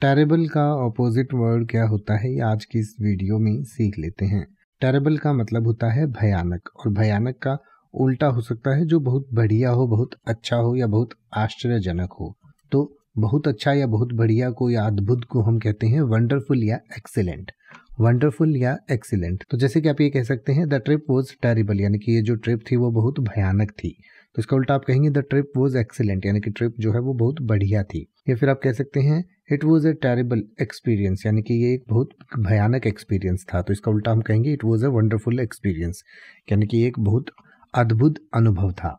terrible का opposite word क्या होता है ये आज की इस वीडियो में सीख लेते हैं टेरेबल का मतलब होता है भयानक और भयानक का उल्टा हो सकता है जो बहुत बढ़िया हो बहुत अच्छा हो या बहुत आश्चर्यजनक हो तो बहुत अच्छा या बहुत बढ़िया को या अद्भुत को हम कहते हैं वंडरफुल या एक्सेलेंट वंडरफुल या एक्सीलेंट तो जैसे कि आप ये कह सकते हैं द ट्रिप वॉज टेरिबल यानी कि ये जो ट्रिप थी वो बहुत भयानक थी तो इसका उल्टा आप कहेंगे द ट्रिप वॉज एक्सीलेंट यानी कि ट्रिप जो है वो बहुत बढ़िया थी या फिर आप कह सकते हैं it was a terrible experience यानी कि ये एक बहुत भयानक एक्सपीरियंस था तो इसका उल्टा हम कहेंगे it was a wonderful experience यानी कि एक बहुत अद्भुत अनुभव था